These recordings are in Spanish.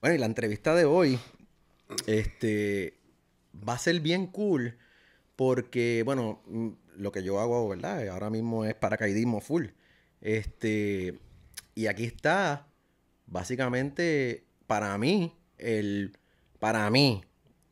Bueno, y la entrevista de hoy este, va a ser bien cool porque, bueno, mm, lo que yo hago, ¿verdad? Ahora mismo es paracaidismo full. Este, y aquí está, básicamente, para mí, el, para mí,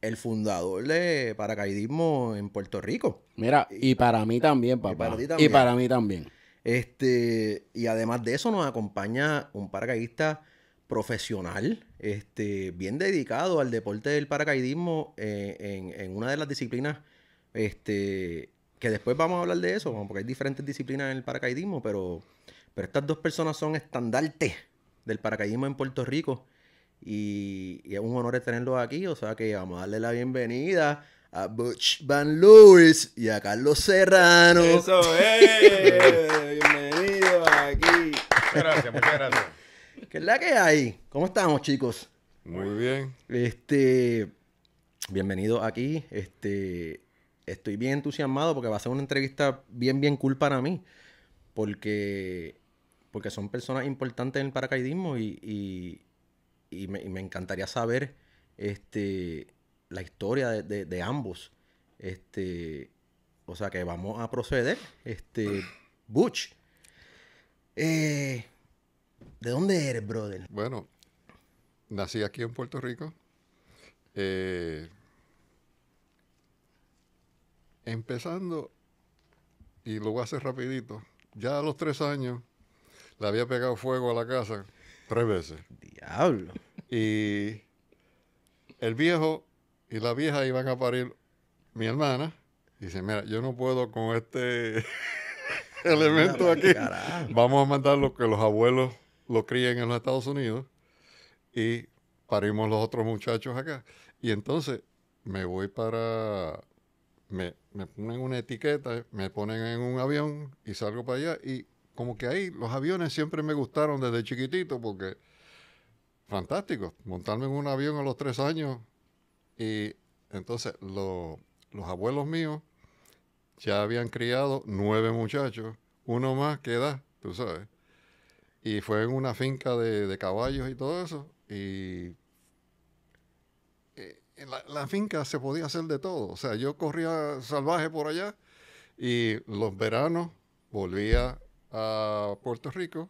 el fundador de paracaidismo en Puerto Rico. Mira, y, para mí también, papá. para, ti también. y para mí también. Este, y además de eso, nos acompaña un paracaidista profesional, este, bien dedicado al deporte del paracaidismo eh, en, una de las disciplinas, este, que después vamos a hablar de eso, porque hay diferentes disciplinas en el paracaidismo, pero, pero estas dos personas son estandartes del paracaidismo en Puerto Rico y, es un honor tenerlos aquí, o sea que vamos a darle la bienvenida a Butch Van Lewis y a Carlos Serrano. Eso es. Bienvenido aquí. Muchas gracias, muchas gracias. ¿Qué es la que hay? ¿Cómo estamos, chicos? Muy bien. Este, bienvenido aquí. Este, estoy bien entusiasmado porque va a ser una entrevista bien, bien cool para mí. Porque, porque son personas importantes en el paracaidismo y, me, encantaría saber este, la historia de, ambos. Este, o sea que vamos a proceder. Este, Butch. Eh, ¿De dónde eres, brother? Bueno, nací aquí en Puerto Rico. Eh, empezando, y lo voy a hacer rapidito, ya a los tres años le había pegado fuego a la casa tres veces. Diablo. Y el viejo y la vieja iban a parir mi hermana. Dice, mira, yo no puedo con este elemento aquí. Vamos a mandar lo que los abuelos lo críen en los Estados Unidos y parimos los otros muchachos acá. Y entonces me voy para, me, ponen una etiqueta, me ponen en un avión y salgo para allá y como que ahí los aviones siempre me gustaron desde chiquitito porque fantástico, montarme en un avión a los tres años y entonces los abuelos míos ya habían criado nueve muchachos, uno más que edad, tú sabes. Y fue en una finca de, caballos y todo eso. Y eh, la, finca se podía hacer de todo. O sea, yo corría salvaje por allá y los veranos volvía a Puerto Rico.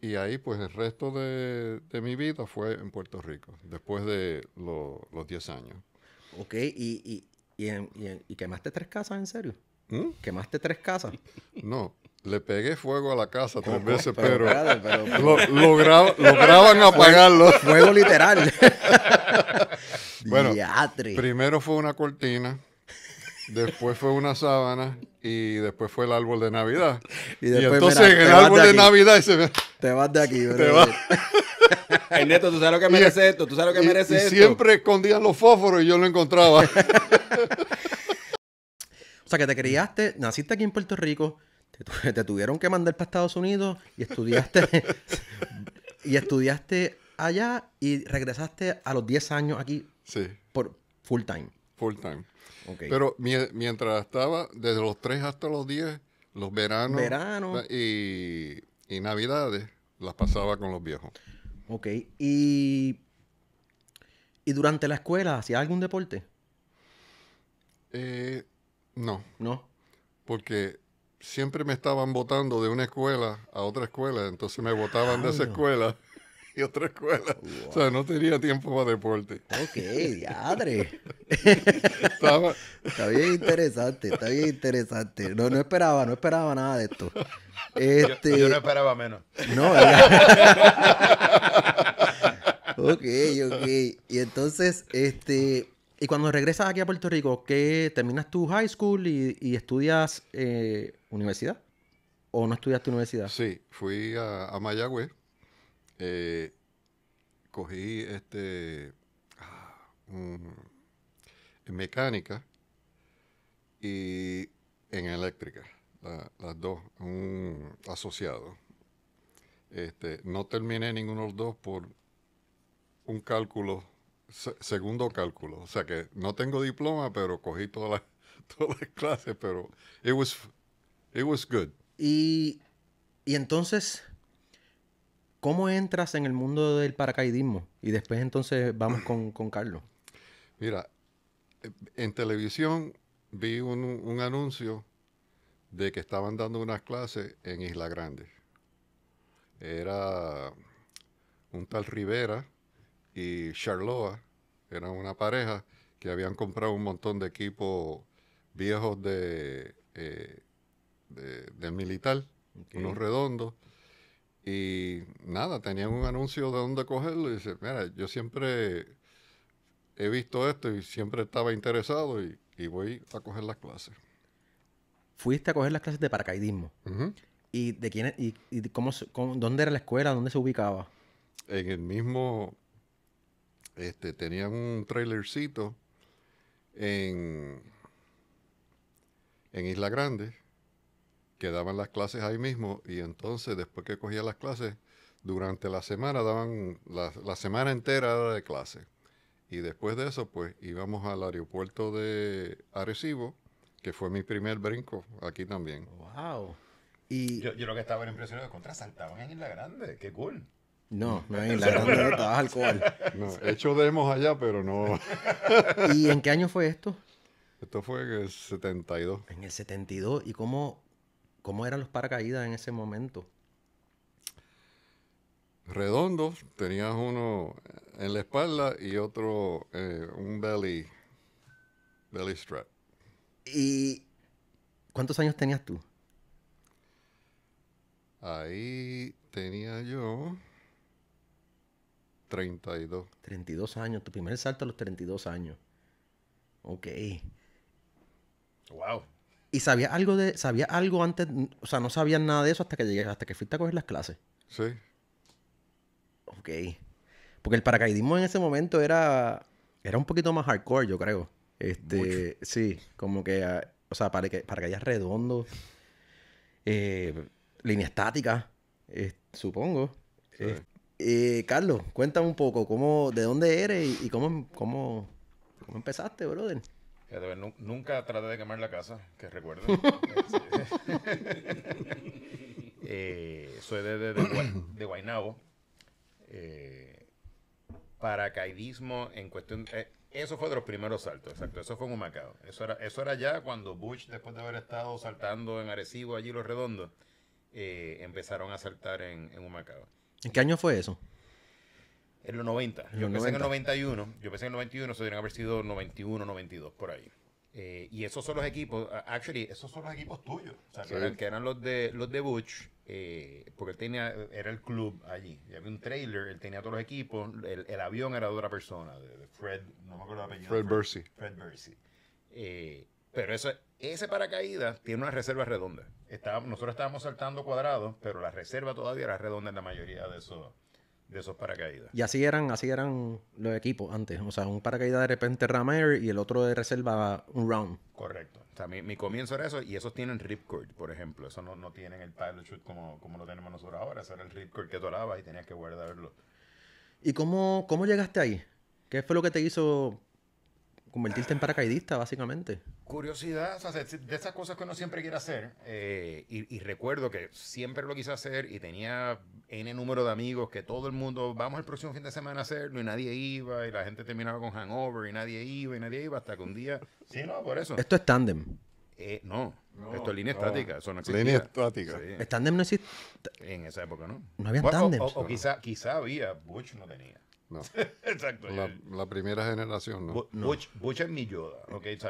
Y ahí, pues, el resto de, mi vida fue en Puerto Rico, después de los 10 años. Ok, y, y, y, quemaste tres casas, ¿en serio? ¿Mm? ¿Quemaste tres casas? No, le pegué fuego a la casa tres veces, pero, lograban apagarlo. Fuego literal. bueno, primero fue una cortina, después fue una sábana y después fue el árbol de Navidad. Y, después, entonces el árbol de, Navidad se Te vas de aquí, bro. Te vas. tú sabes lo que merece esto, tú sabes lo que merece esto. Siempre escondían los fósforos y yo lo encontraba. o sea, que te criaste, naciste aquí en Puerto Rico Te, tuvieron que mandar para Estados Unidos y estudiaste y estudiaste allá y regresaste a los 10 años aquí. Sí. Por full time. Full time. Pero mientras estaba, desde los 3 hasta los 10, los veranos Verano. y, navidades, las pasaba con los viejos. Ok. ¿Y, y durante la escuela ¿hacías algún deporte? Eh, no. ¿No? Porque siempre me estaban votando de una escuela a otra escuela, entonces me votaban de esa escuela y otra escuela. O sea, no tenía tiempo para deporte. Ok, diadre. Está bien interesante, está bien interesante. No, no esperaba, no esperaba nada de esto. Este... Yo, no esperaba menos. No, Ok, ok. Y entonces, este... Y cuando regresas aquí a Puerto Rico, ¿qué terminas tu high school y, estudias eh, universidad. ¿O no estudiaste universidad? Sí, fui a, a eh, cogí este ah, en mecánica y en eléctrica, las dos, un asociado. Este, no terminé ninguno de los dos por un cálculo, segundo cálculo. O sea que no tengo diploma, pero cogí todas las todas las clases, pero it was good. Y, entonces, ¿cómo entras en el mundo del paracaidismo? Y después entonces vamos con, Carlos. Mira, en televisión vi un, un, anuncio de que estaban dando unas clases en Isla Grande. Era un tal Rivera y Charloa, Era una pareja que habían comprado un montón de equipos viejos de eh, del militar, unos redondos. Y nada, tenían un anuncio de dónde cogerlo y dice, mira, yo siempre he visto esto y siempre estaba interesado y, voy a coger las clases. Fuiste a coger las clases de paracaidismo. ¿Y de quién y, cómo, dónde era la escuela? ¿Dónde se ubicaba? En el mismo, este, tenían un trailercito en, en Isla Grande que daban las clases ahí mismo y entonces después que cogía las clases, durante la semana daban la, semana entera de clases. Y después de eso, pues íbamos al aeropuerto de Arecibo, que fue mi primer brinco aquí también. ¡Wow! Y yo, lo que estaba impresionado, de contra saltaban en Isla Grande, qué cool. No, no en Isla Grande no estabas alcohol. No, he hecho demos allá, pero no. ¿Y en qué año fue esto? Esto fue en el 72. En el 72, ¿y cómo ¿Cómo eran los paracaídas en ese momento? Redondos, tenías uno en la espalda y otro, eh, un belly, belly strap. ¿Y cuántos años tenías tú? Ahí tenía yo 32. 32 años, tu primer salto a los 32 años. Ok. Wow. ¿Y sabías algo de, sabía algo antes? O sea, no sabías nada de eso hasta que llegué, hasta que fuiste a coger las clases. Sí. Ok. Porque el paracaidismo en ese momento era, era un poquito más hardcore, yo creo. Este, sí, como que, ah, o sea, para que, paracaídas redondo. eh, línea estática, supongo. Eh, Carlos, cuéntame un poco, cómo, ¿de dónde eres y, cómo, cómo, cómo, empezaste, brother? nunca traté de quemar la casa, que recuerdo eh, soy de, de, Guaynabo. Eh, paracaidismo en cuestión... Eh, eso fue de los primeros saltos, exacto. Eso fue en Humacao. Eso era, eso era ya cuando Bush, después de haber estado saltando en Arecibo, allí los redondos, empezaron a saltar en, en Humacao. ¿En qué año fue eso? En los 90. Yo pensé en el 91. Yo pensé en el 91, eso deberían haber sido 91, 92, por ahí. Eh, y esos son los equipos, actually, esos son los equipos tuyos. que, eran, los de los de Butch, eh, porque él tenía, era el club allí. Ya había un trailer, él tenía todos los equipos, el, avión era de otra persona, de, Fred, no me acuerdo apellido. Fred Bercy. Fred Bercy. Eh, pero eso, ese paracaídas tiene una reserva redonda. nosotros estábamos saltando cuadrados, pero la reserva todavía era redonda en la mayoría de esos de esos paracaídas. Y así eran, así eran los equipos antes. O sea, un paracaídas de repente ramer y el otro de reserva un round. Correcto. O sea, mi, comienzo era eso y esos tienen ripcord, por ejemplo. Eso no, tienen el pilot shoot como, lo tenemos nosotros ahora. Eso era el ripcord que doraba y tenías que guardarlo. ¿Y cómo, cómo llegaste ahí? ¿Qué fue lo que te hizo convertirte en paracaidista, básicamente. Curiosidad, o sea, de esas cosas que uno siempre quiere hacer, eh, y, recuerdo que siempre lo quise hacer y tenía N número de amigos que todo el mundo, vamos el próximo fin de semana a hacerlo, y nadie iba, y la gente terminaba con hangover, y nadie iba, y nadie iba, hasta que un día. Sí, no, por eso. Esto es tándem. Eh, no, esto es línea estática. línea estática. Sí. no existe? En esa época no. No había tándem. O, quizá, quizá había, Bush no tenía. No. Exacto. La, primera generación, ¿no? Butch, es mi Yoda.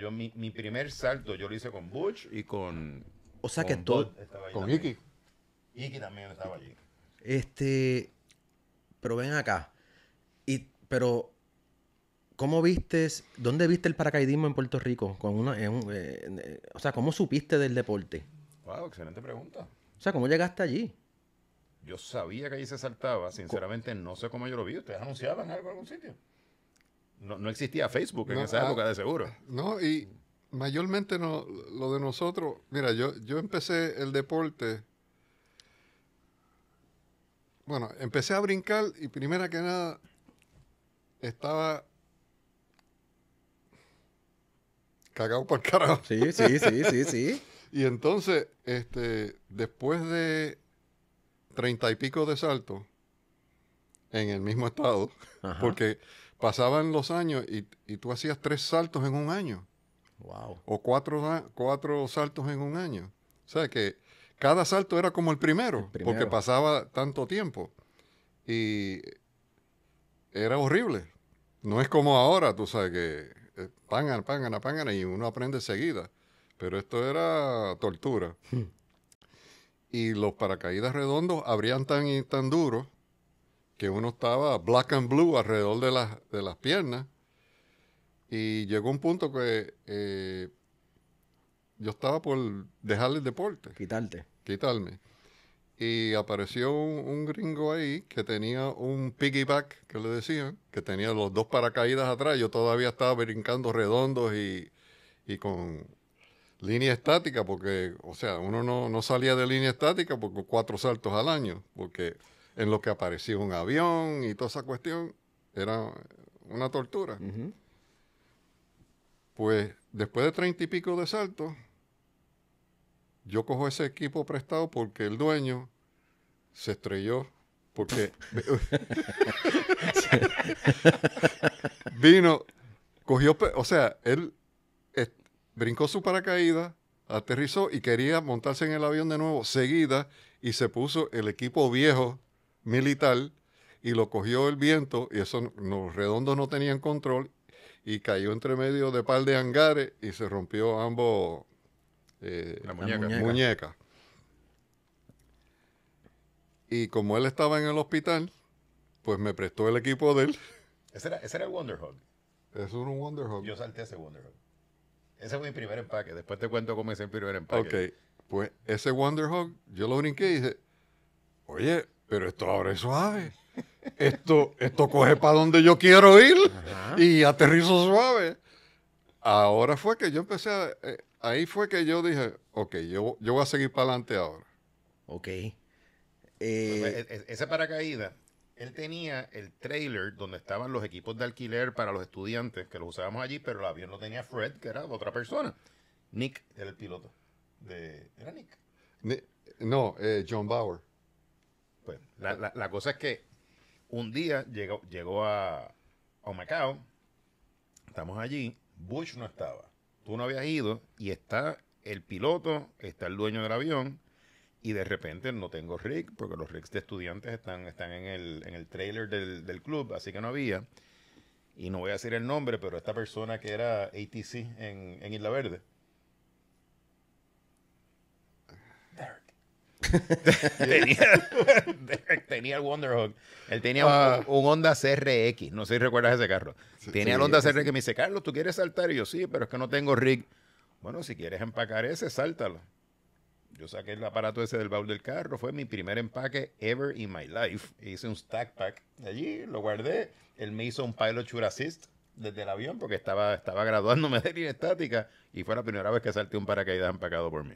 yo mi, mi, primer salto yo lo hice con Butch y con. O sea que todo. Con Iki. Iki también estaba allí. Este. Pero ven acá. Y, pero. ¿Cómo vistes, dónde viste el paracaidismo en Puerto Rico? Con una, eh, eh, o sea, ¿cómo supiste del deporte? Wow, excelente pregunta. O sea, ¿cómo llegaste allí? Yo sabía que allí se saltaba, sinceramente no sé cómo yo lo vi. ¿Ustedes anunciaban algo en algún sitio? No, existía Facebook en esa ah, época de seguro. No, y mayormente no, lo de nosotros, mira, yo, yo empecé el deporte, bueno, empecé a brincar y primera que nada estaba cagado por carajo. Sí, sí, sí, sí, sí. y entonces, este, después de treinta y pico de saltos en el mismo estado, porque pasaban los años y, tú hacías tres saltos en un año. O cuatro, cuatro saltos en un año. O sea que cada salto era como el primero, porque pasaba tanto tiempo. Y era horrible. No es como ahora, tú sabes que eh, pangan, pangan, pangan y uno aprende seguida. Pero esto era tortura. Hmm y los paracaídas redondos abrían tan, tan duro que uno estaba black and blue alrededor de, las, de las piernas. Y llegó un punto que eh, yo estaba por dejar el deporte. Quitarte. Quitarme. Y apareció un, gringo ahí que tenía un piggyback, que le decían, que tenía los dos paracaídas atrás. Yo todavía estaba brincando redondos y con línea estática, porque, o sea, uno no, salía de línea estática porque cuatro saltos al año, porque en lo que aparecía un avión y toda esa cuestión era una tortura. Pues después de treinta y pico de saltos, yo cojo ese equipo prestado porque el dueño se estrelló porque vino, cogió, o sea, él brincó su paracaídas, aterrizó y quería montarse en el avión de nuevo seguida y se puso el equipo viejo militar y lo cogió el viento y esos los redondos no tenían control y cayó entre medio de par de hangares y se rompió ambos eh, muñecas. Y como él estaba en el hospital, pues me prestó el equipo de él. Ese era, el Wonderhog. eso era un Wonder Yo salté ese Wonderhog. Ese fue mi primer empaque. Después te cuento cómo es el primer empaque. Ok, pues ese Wonder Hog, yo lo brinqué y dije, oye, pero esto ahora es suave. Esto, esto coge para donde yo quiero ir y aterrizo suave. Ahora fue que yo empecé a, eh, ahí fue que yo dije, ok, yo, yo voy a seguir para adelante ahora. Ok. Eh, pues, eh e, e, ese paracaídas él tenía el trailer donde estaban los equipos de alquiler para los estudiantes, que los usábamos allí, pero el avión lo tenía Fred, que era otra persona. Nick era el piloto. De, ¿Era Nick? no, eh, John Bauer. Pues la, la, cosa es que un día llegó, llegó a, a Macao, estamos allí, Bush no estaba, tú no habías ido y está el piloto, está el dueño del avión y de repente no tengo rig, porque los rigs de estudiantes están, están en, el, en trailer del, club, así que no había. Y no voy a decir el nombre, pero esta persona que era ATC en, en Isla Verde. Derek. tenía, el Wonderhog. Él tenía un, ah. Honda CRX. No sé si recuerdas ese carro. Tenía el Honda CRX que me dice, Carlos, ¿tú quieres saltar? Y yo, sí, pero es que no tengo rig. Bueno, si quieres empacar ese, sáltalo. Yo saqué el aparato ese del baúl del carro, fue mi primer empaque ever in my life. Hice un stack pack allí, lo guardé. Él me hizo un pilot sure assist desde el avión porque estaba, estaba graduándome de línea estática y fue la primera vez que salté un paracaídas empacado por mí.